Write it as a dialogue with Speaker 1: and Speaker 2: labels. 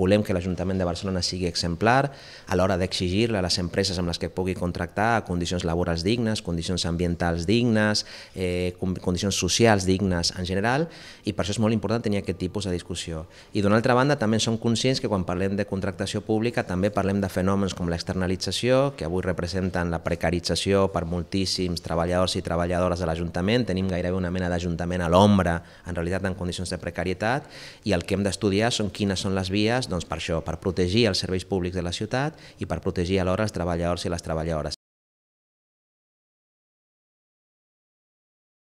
Speaker 1: Volem que l'Ajuntament de Barcelona sigui exemplar a l'hora d'exigir-la a les empreses amb les que pugui contractar condicions laborals dignes, condicions ambientals dignes, eh, condicions socials dignes en general, i per això és molt important tenir aquest tipus de discussió. I d'una altra banda, també som conscients que quan parlem de contractació pública també parlem de fenòmens com l'externalització, que avui representen la precarització per moltíssims treballadors i treballadores de l'Ajuntament, tenim gairebé una mena d'Ajuntament a l'ombra, en realitat en condicions de precarietat, i el que hem d'estudiar són quines són les vies doncs per això, per protegir els serveis públics de la ciutat i per protegir alhora els treballadors i les treballadores.